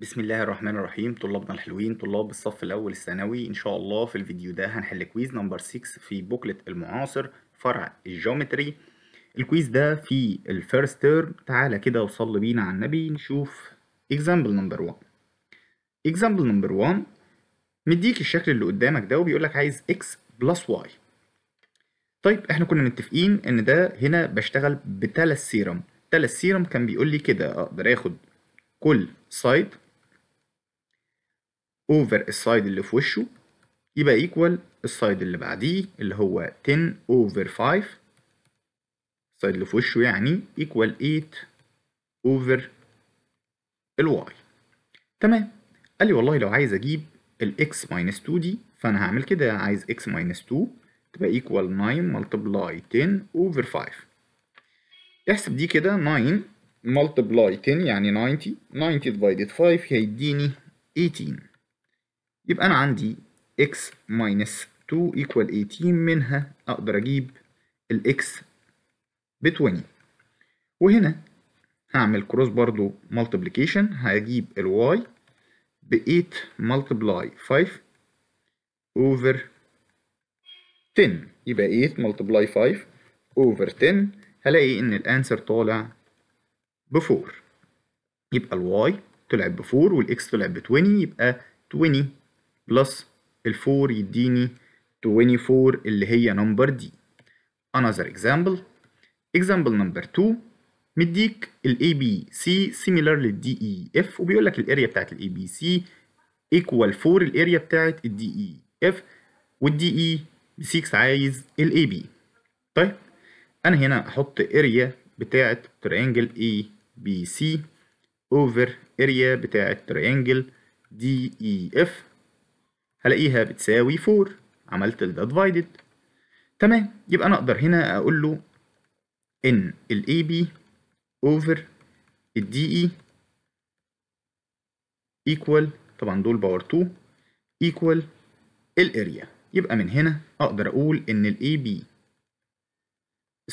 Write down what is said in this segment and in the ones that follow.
بسم الله الرحمن الرحيم طلابنا الحلوين طلاب الصف الأول الثانوي إن شاء الله في الفيديو ده هنحل كويز نمبر 6 في بوكلت المعاصر فرع الجيومتري الكويز ده في الفيرست تيرم تعالى كده وصل بينا على النبي نشوف اكزامبل نمبر 1 اكزامبل نمبر 1 مديك الشكل اللي قدامك ده وبيقول لك عايز اكس بلس واي طيب احنا كنا متفقين ان ده هنا بشتغل بثلاث سيرم ثلاث سيرم كان بيقول لي كده اقدر اخد كل سايد over السايد اللي في وشه يبقى ايكوال السايد اللي بعديه اللي هو 10 over 5 السايد اللي في وشه يعني equal 8 over الواي تمام قال لي والله لو عايز اجيب الاكس ماينس 2 دي فانا هعمل كده عايز اكس ماينس 2 تبقى ايكوال 9 ملتبلاي 10 اوفر 5 احسب دي كده 9 ملتبلاي 10 يعني 90 90 divided 5 هيديني 18 يبقى أنا عندي x minus 2 equal 18 منها أقدر أجيب x ب 20 وهنا هعمل كروس برضو multiplication هجيب y ب 8 multiply 5 over 10 يبقى 8 multiply 5 over 10 هلاقي ان الانسر طالع ب 4 يبقى y طلع ب 4 x طلع ب 20 يبقى 20 بلس الفور يديني 24 اللي هي نمبر دي another example example number 2 مديك ال ABC similar لل DEF وبيقول لك الاريا بتاعت ال ABC equal 4 الاريا بتاعت ال DEF وال DE ب 6 عايز ال AB طيب انا هنا احط اريا بتاعت تريانجل ABC over اريا بتاعت تريانجل DEF هلاقيها بتساوي 4 عملت ال ده divided تمام يبقى انا اقدر هنا اقول له ان ال AB over ال DE equal طبعا دول باور 2 equal area يبقى من هنا اقدر اقول ان ال AB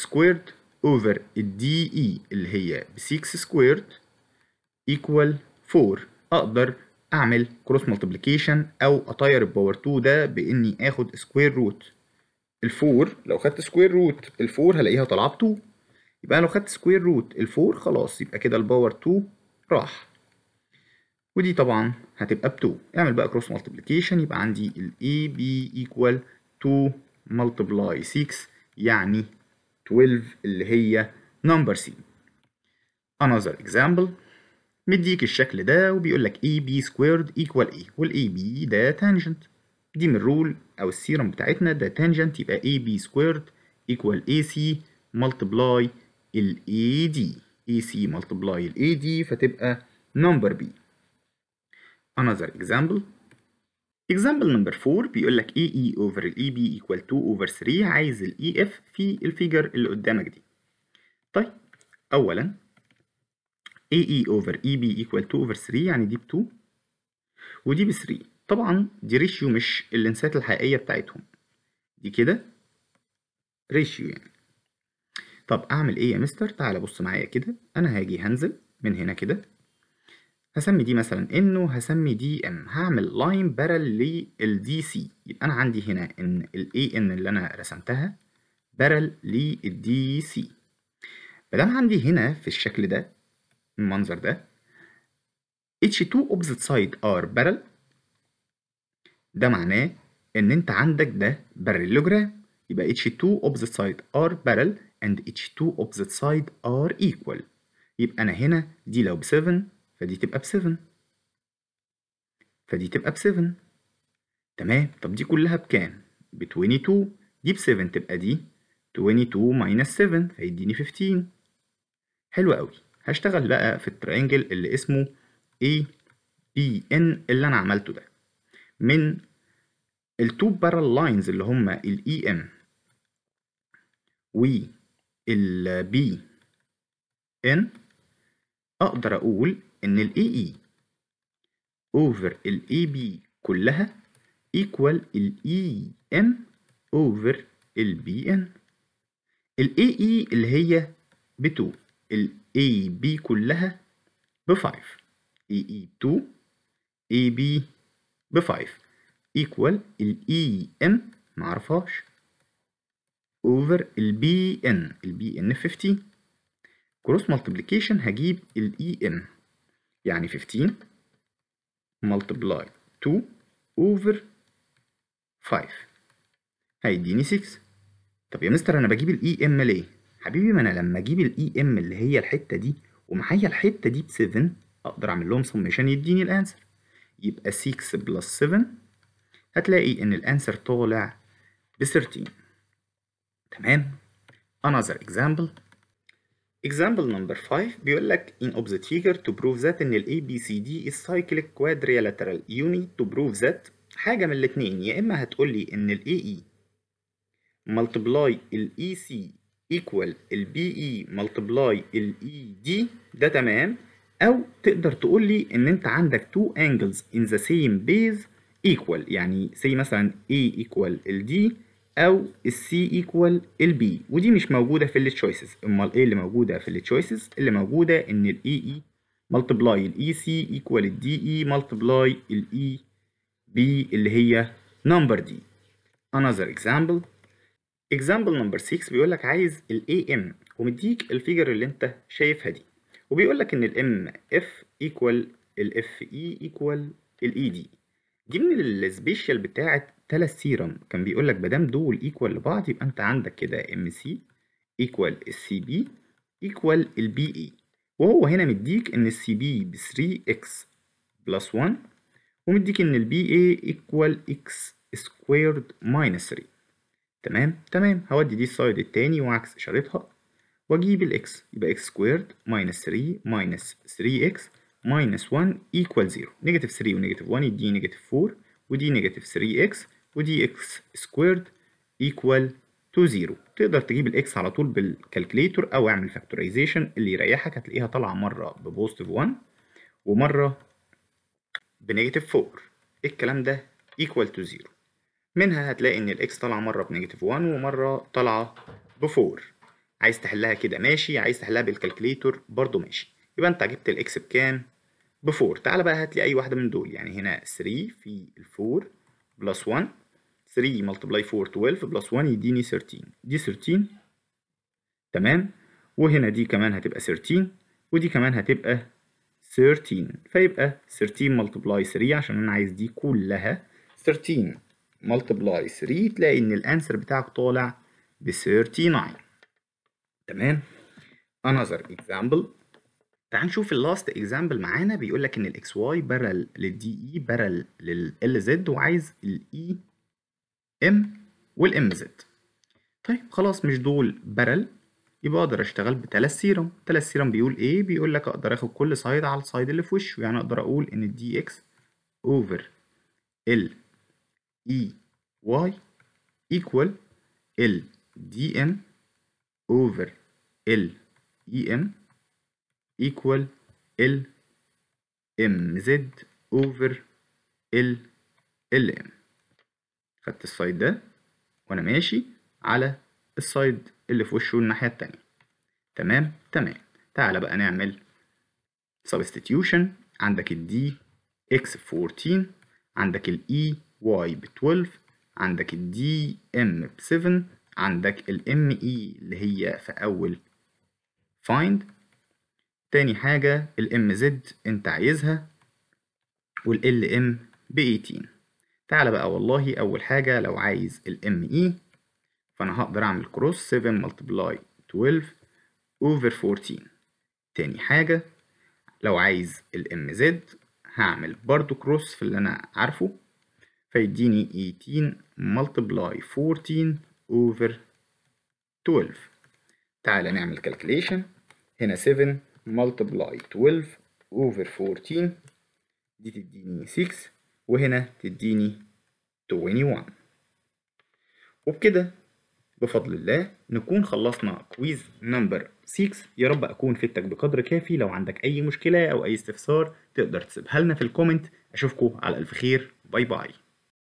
squared over ال DE اللي هي ب 6 squared equal 4 اقدر اعمل كروس ملتبليكيشن او اطير الباور 2 ده باني اخد سكوير روت الفور لو خدت سكوير روت الفور هلاقيها طالعه ب 2 يبقى لو خدت سكوير روت الفور خلاص يبقى كده الباور 2 راح ودي طبعا هتبقى ب 2 اعمل بقى كروس ملتبليكيشن يبقى عندي ال A B equal 2 multiply 6 يعني 12 اللي هي نمبر سي another example مديك الشكل ده وبيقول لك اي بي سكويرد ايكوال اي والاي بي ده تانجنت دي من الرول او السيرم بتاعتنا ده تانجنت يبقى اي بي سكويرد ايكوال اي سي ملتبلاي الاي دي اي سي ملتبلاي الاي دي فتبقى نمبر بي another example example number 4 بيقول لك اي اي اوفر الاي بي ايكوال 2 اوفر 3 عايز الاي اف e, في الفيجر اللي قدامك دي طيب اولا AE over EB equal 2 over 3 يعني دي ب 2 ودي ب 3 طبعا دي ريشيو مش اللينسات الحقيقية بتاعتهم دي كده ريشيو يعني طب أعمل إيه يا مستر تعالى بص معايا كده أنا هاجي هنزل من هنا كده هسمي دي مثلا ان وهسمي دي ام هعمل لاين بارل للدي سي يبقى انا عندي هنا ان الاي ان اللي انا رسمتها بارل للدي سي دام عندي هنا في الشكل ده المنظر ده H2 opposite side are barrel ده معناه ان انت عندك ده باريلوجرام يبقى H2 opposite side are barrel and H2 opposite side are equal يبقى انا هنا دي لو ب 7 فدي تبقى ب 7 فدي تبقى ب 7 تمام طب دي كلها بكام ب 22 دي ب 7 تبقى دي 22 minus 7 فيديني 15 حلو قوي هشتغل بقى في الترينجل اللي اسمه اي بي ان اللي أنا عملته ده من التو بارال لاينز اللي هما الاي ام والبي ان اقدر اقول ان الاي اي اوفر الاي بي كلها ايكوال الاي ام اوفر البي ان الاي اي اللي هي ب2 AB كلها بفايف 5 AE 2 AB بي 5 ايكوال الاي ام معرفهاش اوفر البي ان البي ان 50 كروس multiplication هجيب الاي ام e, يعني 15 multiply 2 اوفر 5 هيديني 6 طب يا مستر انا بجيب الاي ام e, ليه حبيبي ما انا لما اجيب الاي ام e اللي هي الحته دي ومعايا الحته دي ب 7 اقدر اعمل لهم سميشن يديني الانسر يبقى 6 بلس 7 هتلاقي ان الانسر طالع ب 13 تمام another example example number 5 بيقول لك in opposite figure to prove that ان سي دي is cyclic quadrilateral you need to prove that حاجة من الاتنين يا إما هتقولي إن اي AE multiply ال سي e ايكوال البي اي ملتبلاي الاي دي ده تمام او تقدر تقول لي ان انت عندك تو انجلز ان ذا سيم بيز equal يعني سي مثلا اي equal الدي او السي ايكوال البي ودي مش موجوده في التشويسز امال ايه اللي موجوده في التشويسز اللي موجوده ان الاي اي ملتبلاي الاي سي ايكوال الدي اي ملتبلاي الاي بي اللي هي نمبر دي another example example number 6 بيقول لك عايز ال AM ومديك الفيجر اللي انت شايفها دي وبيقول لك ان ال MF equal ال FE equal ال ED دي من السبيشال بتاعة ثلاث سيرم كان بيقول لك مادام دول ايكوال لبعض يبقى انت عندك كده MC equal السي بي equal البي اي e. وهو هنا مديك ان السي بي ب 3 اكس بلس 1 ومديك ان البي اي equal اكس سكويرد minus 3 تمام تمام هودي دي السايد التاني وعكس اشارتها واجيب الاكس يبقى اكس سكويرد ماينس 3 ماينس 3 اكس ماينس 1 ايكوال 0 نيجاتيف 3 ونيجاتيف 1 يديني نيجاتيف 4 ودي نيجاتيف 3 اكس ودي اكس سكويرد ايكوال تو 0 تقدر تجيب الاكس على طول بالكالكليتور او اعمل فاكتورايزيشن اللي يريحك هتلاقيها طالعه مره ببوزيتيف 1 ومره بنيجاتيف إيه 4 الكلام ده ايكوال تو 0 منها هتلاقي ان الاكس طالعه مره بنيجاتيف 1 ومره طالعه ب 4 عايز تحلها كده ماشي عايز تحلها بالكالكليتور برضو ماشي يبقى انت جبت الاكس بكام ب 4 تعالى بقى هات لي اي واحده من دول يعني هنا 3 في ال 4 بلس 1 3 ملتبلاي 4 12 بلس 1 يديني 13 دي 13 تمام وهنا دي كمان هتبقى 13 ودي كمان هتبقى 13 فيبقى 13 ملتبلاي 3 عشان انا عايز دي كلها 13 ملتبلاي 3 تلاقي ان الانسر بتاعك طالع ب 39 تمام another example تعال نشوف اللاست اكزامبل معانا بيقول لك ان الاكس واي بارل للدي اي e، بارل للال زد وعايز الاي ام e والام زد طيب خلاص مش دول بارل يبقى اقدر اشتغل بثلاث سيرم ثلاث سيرم بيقول ايه بيقول لك اقدر اخد كل سايد على السايد اللي في وشه يعني اقدر اقول ان الدي اكس اوفر ال E Y equal L D N over L E M equal L M Z over L L M خدت السايد ده وانا ماشي على السايد اللي في وشه الناحيه التانيه تمام تمام تعالى بقى نعمل substitution عندك الدي اكس 14 عندك الاي e، واي ب 12 عندك الدي ام ب 7 عندك الام اي اللي هي في اول find تاني حاجة الام زد انت عايزها والال ام ب 18 تعالى بقى والله اول حاجة لو عايز الام اي فانا هقدر اعمل كروس 7 ملتبلاي 12 over 14 تاني حاجة لو عايز الام زد هعمل برضو كروس في اللي انا عارفه فيديني 18 multiply 14 over 12 تعالى نعمل calculation هنا 7 multiply 12 over 14 دي تديني 6 وهنا تديني 21 وبكده بفضل الله نكون خلصنا كويز نمبر 6 يا رب اكون فدتك بقدر كافي لو عندك اي مشكله او اي استفسار تقدر تسيبها لنا في الكومنت اشوفكم على الف خير باي باي